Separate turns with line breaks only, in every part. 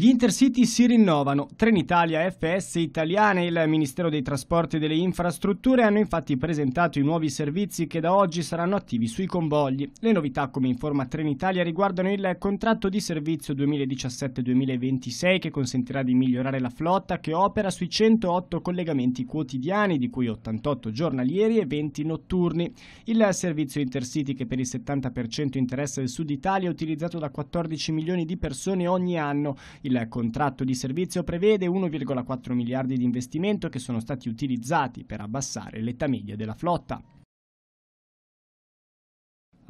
Gli intercity si rinnovano. Trenitalia, FS Italiana e il Ministero dei Trasporti e delle Infrastrutture hanno infatti presentato i nuovi servizi che da oggi saranno attivi sui convogli. Le novità, come informa Trenitalia, riguardano il contratto di servizio 2017-2026 che consentirà di migliorare la flotta che opera sui 108 collegamenti quotidiani, di cui 88 giornalieri e 20 notturni. Il servizio intercity, che per il 70% interessa il Sud Italia, è utilizzato da 14 milioni di persone ogni anno. Il il contratto di servizio prevede 1,4 miliardi di investimento che sono stati utilizzati per abbassare l'età media della flotta.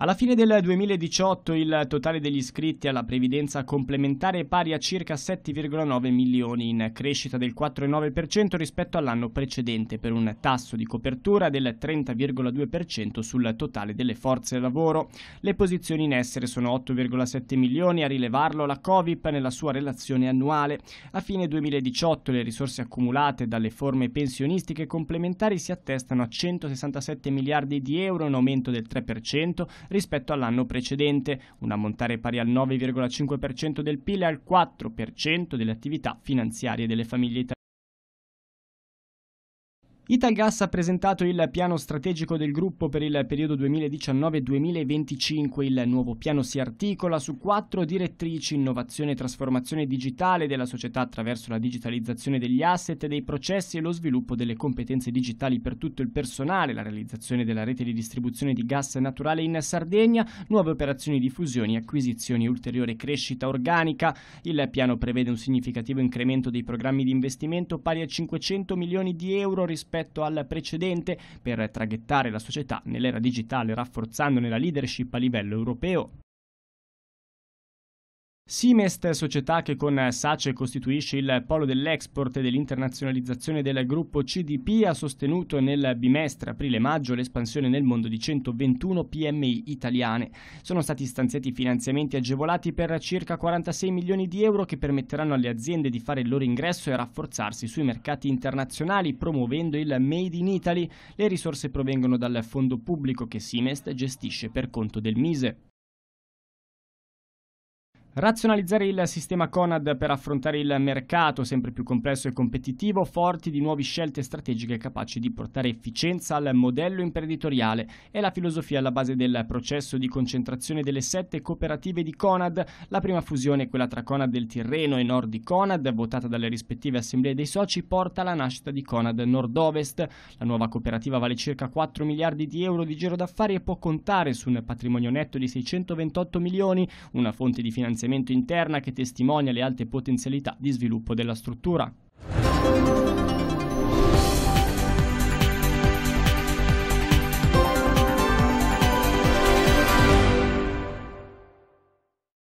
Alla fine del 2018 il totale degli iscritti alla previdenza complementare è pari a circa 7,9 milioni, in crescita del 4,9% rispetto all'anno precedente, per un tasso di copertura del 30,2% sul totale delle forze lavoro. Le posizioni in essere sono 8,7 milioni, a rilevarlo la Covip nella sua relazione annuale. A fine 2018 le risorse accumulate dalle forme pensionistiche complementari si attestano a 167 miliardi di euro, un aumento del 3%, rispetto all'anno precedente, un ammontare pari al 9,5% del PIL e al 4% delle attività finanziarie delle famiglie italiane. Italgas ha presentato il piano strategico del gruppo per il periodo 2019-2025. Il nuovo piano si articola su quattro direttrici, innovazione e trasformazione digitale della società attraverso la digitalizzazione degli asset, dei processi e lo sviluppo delle competenze digitali per tutto il personale, la realizzazione della rete di distribuzione di gas naturale in Sardegna, nuove operazioni di fusioni, acquisizioni e ulteriore crescita organica. Il piano prevede un significativo incremento dei programmi di investimento pari a 500 milioni di euro rispetto rispetto al precedente per traghettare la società nell'era digitale rafforzandone la leadership a livello europeo Simest, società che con SACE costituisce il polo dell'export e dell'internazionalizzazione del gruppo CDP, ha sostenuto nel bimestre aprile-maggio l'espansione nel mondo di 121 PMI italiane. Sono stati stanziati finanziamenti agevolati per circa 46 milioni di euro che permetteranno alle aziende di fare il loro ingresso e rafforzarsi sui mercati internazionali promuovendo il Made in Italy. Le risorse provengono dal fondo pubblico che Simest gestisce per conto del Mise. Razionalizzare il sistema Conad per affrontare il mercato sempre più complesso e competitivo, forti di nuove scelte strategiche capaci di portare efficienza al modello imprenditoriale è la filosofia alla base del processo di concentrazione delle sette cooperative di Conad. La prima fusione, quella tra Conad del Tirreno e Nord di Conad, votata dalle rispettive assemblee dei soci, porta alla nascita di Conad Nord-Ovest. La nuova cooperativa vale circa 4 miliardi di euro di giro d'affari e può contare su un patrimonio netto di 628 milioni, una fonte di finanziamento componente interna che testimonia le alte potenzialità di sviluppo della struttura.